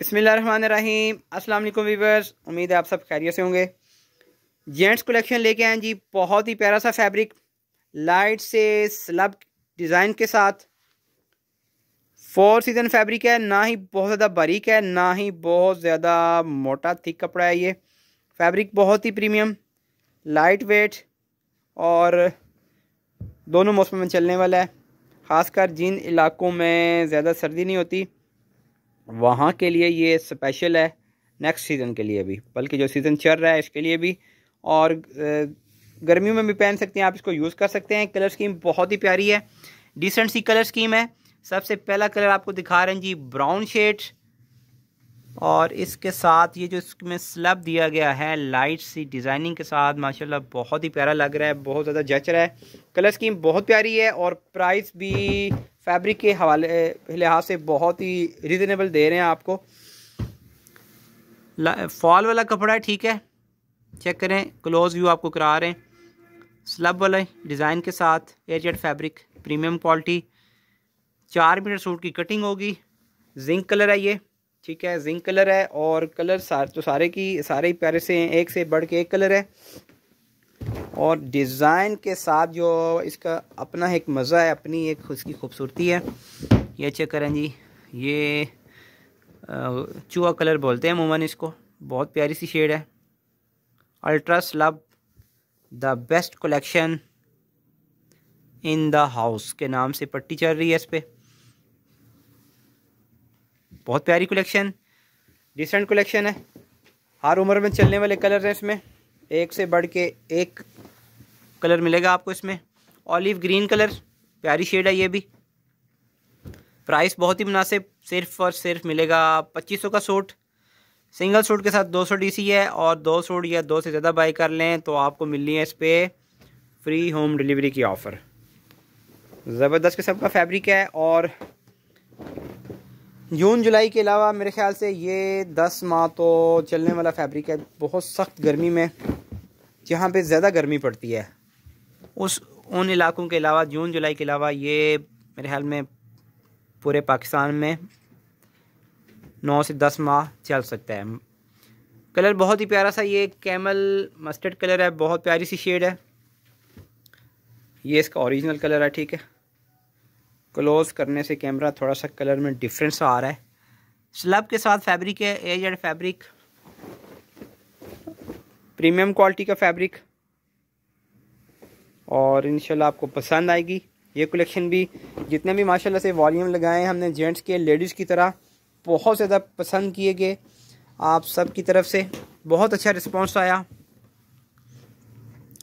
बसमीम अस्सलाम वीवर्स उम्मीद है आप सब खैरियत से होंगे जेंट्स कलेक्शन लेके आए जी बहुत ही प्यारा सा फैब्रिक लाइट से स्लब डिज़ाइन के साथ फोर सीजन फैब्रिक है ना ही बहुत ज़्यादा बारीक है ना ही बहुत ज़्यादा मोटा थिक कपड़ा है ये फैब्रिक बहुत ही प्रीमियम लाइट वेट और दोनों मौसम में चलने वाला है ख़ासकर जिन इलाकों में ज़्यादा सर्दी नहीं होती वहाँ के लिए ये स्पेशल है नेक्स्ट सीज़न के लिए भी बल्कि जो सीज़न चल रहा है इसके लिए भी और गर्मियों में भी पहन सकते हैं आप इसको यूज़ कर सकते हैं कलर स्कीम बहुत ही प्यारी है डिसेंट सी कलर स्कीम है सबसे पहला कलर आपको दिखा रहे हैं जी ब्राउन शेड और इसके साथ ये जो इसमें स्लब दिया गया है लाइट सी डिज़ाइनिंग के साथ माशाल्लाह बहुत ही प्यारा लग रहा है बहुत ज़्यादा जच रहा है कलर स्कीम बहुत प्यारी है और प्राइस भी फैब्रिक के हवाले लिहाज से बहुत ही रिजनेबल दे रहे हैं आपको फॉल वाला कपड़ा है ठीक है चेक करें क्लोज व्यू आपको करा रहे हैं स्लब वाले डिज़ाइन के साथ एयरजेट फैब्रिक प्रीमियम क्वालिटी चार मीटर सूट की कटिंग होगी जिंक कलर है ये ठीक है जिंक कलर है और कलर सार तो सारे की सारे ही प्यारे से हैं एक से बढ़ के एक कलर है और डिज़ाइन के साथ जो इसका अपना एक मज़ा है अपनी एक उसकी खूबसूरती है ये चेक करें जी ये चूहा कलर बोलते हैं अमूमन इसको बहुत प्यारी सी शेड है ultra slub the best collection in the house के नाम से पट्टी चल रही है इस पर बहुत प्यारी कलेक्शन डिसेंट कलेक्शन है हर उम्र में चलने वाले कलर हैं इसमें एक से बढ़ के एक कलर मिलेगा आपको इसमें ऑलिव ग्रीन कलर प्यारी शेड है ये भी प्राइस बहुत ही मुनासिब सिर्फ और सिर्फ मिलेगा पच्चीस सौ का सूट सिंगल सूट के साथ 200 डीसी है और दो सूट या दो से ज़्यादा बाई कर लें तो आपको मिलनी है इस पर फ्री होम डिलीवरी की ऑफ़र ज़बरदस्त किस्म का फैब्रिक है और जून जुलाई के अलावा मेरे ख्याल से ये दस माह तो चलने वाला फैब्रिक है बहुत सख्त गर्मी में जहाँ पे ज़्यादा गर्मी पड़ती है उस उन इलाकों के अलावा जून जुलाई के अलावा ये मेरे ख्याल में पूरे पाकिस्तान में नौ से दस माह चल सकता है कलर बहुत ही प्यारा सा ये कैमल मस्टर्ड कलर है बहुत प्यारी सी शेड है ये इसका ओरिजिनल कलर है ठीक है क्लोज करने से कैमरा थोड़ा सा कलर में डिफरेंस आ रहा है स्लब के साथ फैब्रिक है aged fabric premium quality का फैब्रिक और इन आपको पसंद आएगी ये कलेक्शन भी जितने भी माशाल्लाह से वॉल्यूम लगाए हैं हमने जेंट्स के लेडीज़ की तरह बहुत ज़्यादा पसंद किए गए आप सब की तरफ से बहुत अच्छा रिस्पॉन्स आया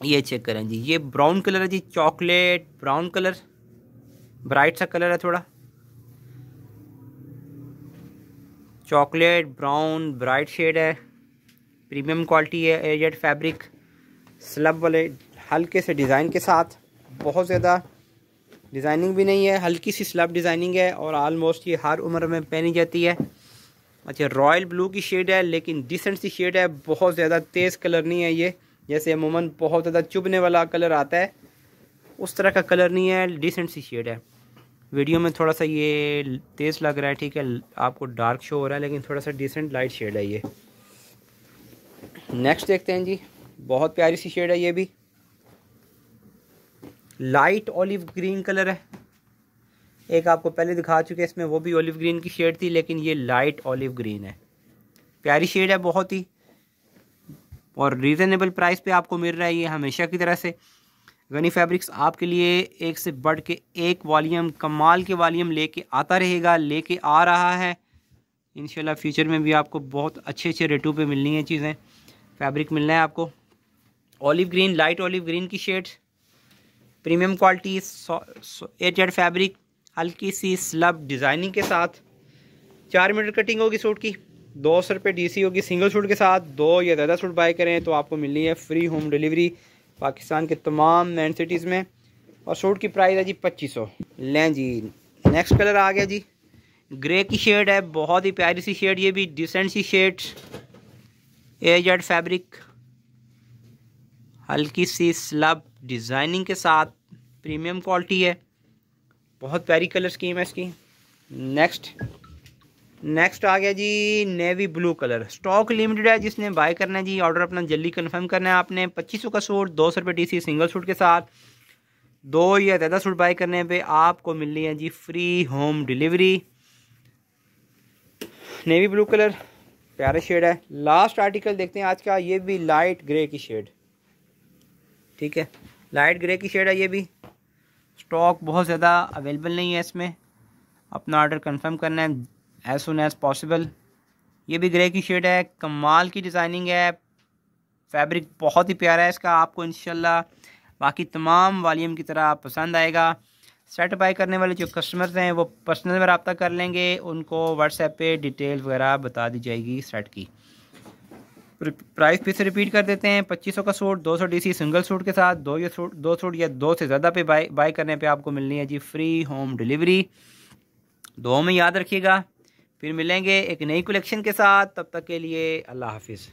ये चेक करें जी ये ब्राउन कलर है जी चॉकलेट ब्राउन कलर ब्राइट सा कलर है थोड़ा चॉकलेट ब्राउन ब्राइट शेड है प्रीमियम क्वालिटी है एयरजेट फैब्रिक स्लब वाले हल्के से डिज़ाइन के साथ बहुत ज़्यादा डिज़ाइनिंग भी नहीं है हल्की सी स्लब डिज़ाइनिंग है और आलमोस्ट ये हर उम्र में पहनी जाती है अच्छा रॉयल ब्लू की शेड है लेकिन डिसेंट सी शेड है बहुत ज़्यादा तेज़ कलर नहीं है ये जैसे अमूमन बहुत ज़्यादा चुभने वाला कलर आता है उस तरह का कलर नहीं है डिसेंट सी शेड है वीडियो में थोड़ा सा ये तेज़ लग रहा है ठीक है आपको डार्क शो हो रहा है लेकिन थोड़ा सा डिसेंट लाइट शेड है ये नेक्स्ट देखते हैं जी बहुत प्यारी सी शेड है ये भी लाइट ऑलिव ग्रीन कलर है एक आपको पहले दिखा चुके हैं इसमें वो भी ऑलिव ग्रीन की शेड थी लेकिन ये लाइट ऑलिव ग्रीन है प्यारी शेड है बहुत ही और रीज़नेबल प्राइस पे आपको मिल रहा है ये हमेशा की तरह से गनी फैब्रिक्स आपके लिए एक से बढ़ के एक वॉलीम कमाल के वॉलीम लेके आता रहेगा लेके आ रहा है इन फ्यूचर में भी आपको बहुत अच्छे अच्छे रेटों पे मिलनी है चीज़ें फैब्रिक मिलना है आपको olive green light olive green की shades premium quality etched fabric हल्की सी स्लब डिज़ाइनिंग के साथ चार मीटर कटिंग होगी सूट की दो सौ रुपये डी होगी सिंगल सूट के साथ दो या ज़्यादा सूट बाई करें तो आपको मिलनी है फ्री होम डिलीवरी पाकिस्तान के तमाम मैन सिटीज़ में और सूट की प्राइस है जी पच्चीस सौ लें जी नेक्स्ट कलर आ गया जी ग्रे की शेड है बहुत ही प्यारी सी शेड ये भी डिसेंट सी शेड एजेड फैब्रिक हल्की सी स्लब डिज़ाइनिंग के साथ प्रीमियम क्वालिटी है बहुत प्यारी कलर स्कीम है इसकी नेक्स्ट नेक्स्ट आ गया जी navy blue colour stock limited है जिसने बाय करना है जी ऑर्डर अपना जल्दी कंफर्म करना है आपने पच्चीस का सूट दो सौ रुपये टी सिंगल सूट के साथ दो या ज़्यादा सूट बाय करने पे आपको मिल रही है जी free home delivery navy blue colour प्यारा शेड है लास्ट आर्टिकल देखते हैं आज का ये भी लाइट ग्रे की शेड ठीक है लाइट ग्रे की शेड है ये भी स्टॉक बहुत ज़्यादा अवेलेबल नहीं है इसमें अपना ऑर्डर कंफर्म करना है एज सुन एज़ पॉसिबल ये भी ग्रे की शेड है कमाल की डिज़ाइनिंग है फैब्रिक बहुत ही प्यारा है इसका आपको इन बाकी तमाम वालीम की तरह पसंद आएगा सेट बाई करने वाले जो कस्टमर्स हैं वो पर्सनल में रबता कर लेंगे उनको व्हाट्सएप पे डिटेल वगैरह बता दी जाएगी सेट की प्राइस फिर से रिपीट कर देते हैं 2500 का सूट 200 डीसी सिंगल सूट के साथ दो या सूट दो सूट या दो से ज़्यादा पे बाय बाय करने पे आपको मिलनी है जी फ्री होम डिलीवरी दो में याद रखिएगा फिर मिलेंगे एक नई कलेक्शन के साथ तब तक के लिए अल्लाह हाफिज़